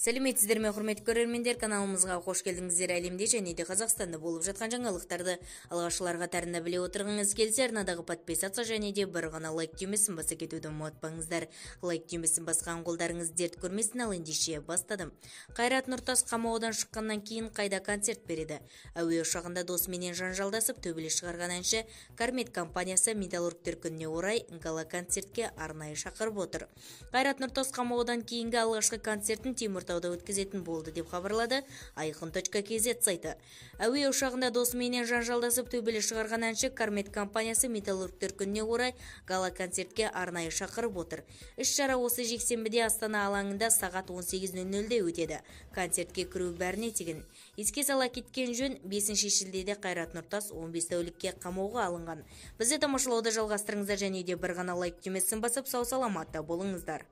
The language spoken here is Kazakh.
сәлеметсіздер ме құрметті көрермендер каналымызға қош келдіңіздер әлемде және де қазақстанда болып жатқан жаңалықтарды алғашқылар қатарында біле отырғыңыз келсе арнадағы подписаться және де бір ғана лайк түймесін баса кетуді ұмытпаңыздар лайк түймесін басқан қолдарыңыз дерт көрмесін ал ендеше бастадым қайрат нұртас қамаудан шыққаннан кейін қайда концерт береді әуе ұшағында досыменен жанжалдасып төбелес шығарған әнші кармет компаниясы металлургтер күніне орай гала концертке арнайы шақырып отыр қайрат нұртас қамаудан кейінгі алғашқы концертін темір ақтауда өткізетін болды деп хабарлады айқын точка kz сайты әуе ұшағында досыменен жанжалдасып төбелес шығарған әнші кармет компаниясы металлургтер күніне орай гала концертке арнайы шақырып отыр іс шара осы жексенбіде астана алаңында сағат 18.00-де өтеді концертке кіру бәріне тегін еске сала кеткен жөн бесінші шілдеде қайрат нұртас 15 тәулікке қамауға алынған бізді тамашалауды жалғастырыңыздар және де бір ғана лайк түймесін басып сау саламатта болыңыздар